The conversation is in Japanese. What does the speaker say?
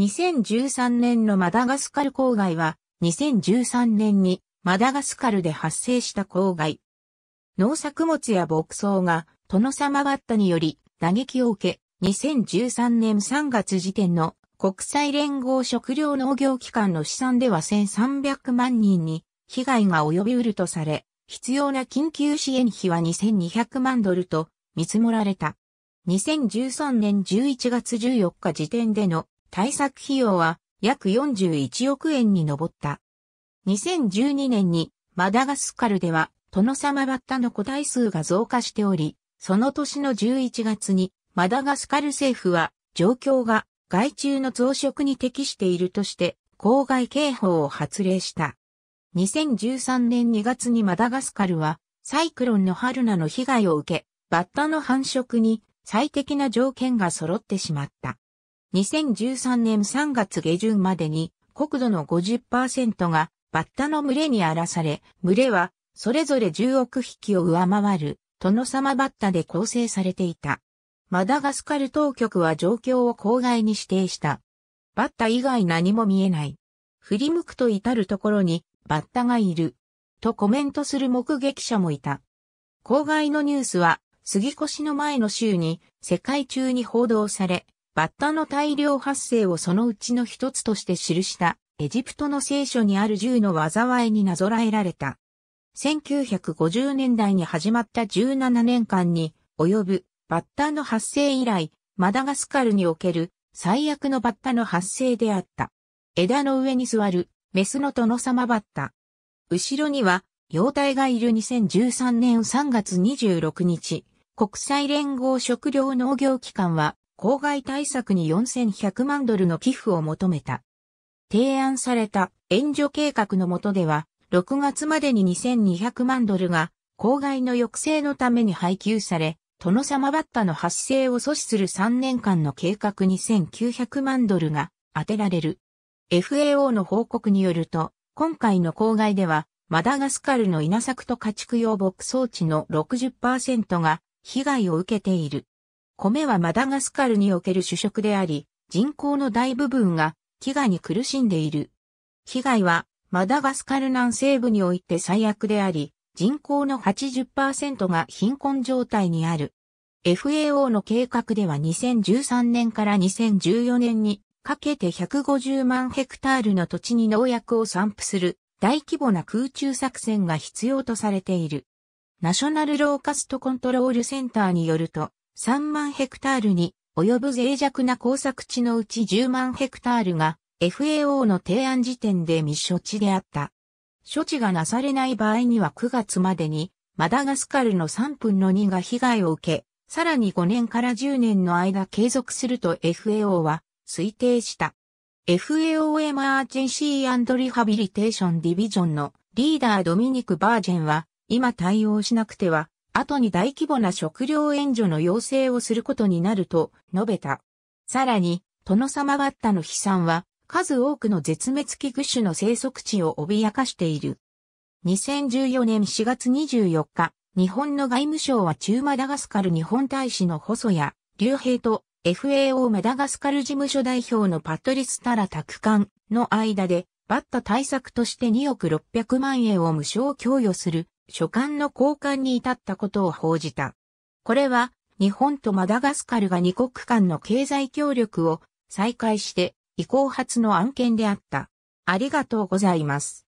2013年のマダガスカル郊外は、2013年にマダガスカルで発生した郊外。農作物や牧草が殿様バッタにより打撃を受け、2013年3月時点の国際連合食糧農業機関の試算では1300万人に被害が及びうるとされ、必要な緊急支援費は2200万ドルと見積もられた。2013年11月14日時点での対策費用は約41億円に上った。2012年にマダガスカルではトノサマバッタの個体数が増加しており、その年の11月にマダガスカル政府は状況が害虫の増殖に適しているとして公害警報を発令した。2013年2月にマダガスカルはサイクロンの春菜の被害を受け、バッタの繁殖に最適な条件が揃ってしまった。2013年3月下旬までに国土の50%がバッタの群れに荒らされ、群れはそれぞれ10億匹を上回る殿様バッタで構成されていた。マダガスカル当局は状況を公害に指定した。バッタ以外何も見えない。振り向くと至るところにバッタがいる。とコメントする目撃者もいた。公害のニュースは杉越の前の週に世界中に報道され、バッタの大量発生をそのうちの一つとして記したエジプトの聖書にある銃の災いになぞらえられた。1950年代に始まった17年間に及ぶバッタの発生以来、マダガスカルにおける最悪のバッタの発生であった。枝の上に座るメスの殿様バッタ。後ろには妖体がいる2013年3月26日、国際連合食糧農業機関は公害対策に4100万ドルの寄付を求めた。提案された援助計画の下では、6月までに2200万ドルが公害の抑制のために配給され、殿様バッタの発生を阻止する3年間の計画2900万ドルが当てられる。FAO の報告によると、今回の公害では、マダガスカルの稲作と家畜用牧草地の60%が被害を受けている。米はマダガスカルにおける主食であり、人口の大部分が飢餓に苦しんでいる。被害はマダガスカル南西部において最悪であり、人口の80%が貧困状態にある。FAO の計画では2013年から2014年にかけて150万ヘクタールの土地に農薬を散布する大規模な空中作戦が必要とされている。ナショナルローカストコントロールセンターによると、3万ヘクタールに及ぶ脆弱な工作地のうち10万ヘクタールが FAO の提案時点で未処置であった。処置がなされない場合には9月までにマダガスカルの3分の2が被害を受け、さらに5年から10年の間継続すると FAO は推定した。FAO エマージェンシーリハビリテーションディビジョンのリーダードミニク・バージェンは今対応しなくては後に大規模な食料援助の要請をすることになると述べた。さらに、殿様バッタの飛散は、数多くの絶滅危惧種の生息地を脅かしている。2014年4月24日、日本の外務省は中マダガスカル日本大使の細谷、竜兵と FAO マダガスカル事務所代表のパトリス・タラ・タクカンの間でバッタ対策として2億600万円を無償供与する書簡の交換に至ったことを報じた。これは日本とマダガスカルが2国間の経済協力を再開して移行初の案件であった。ありがとうございます。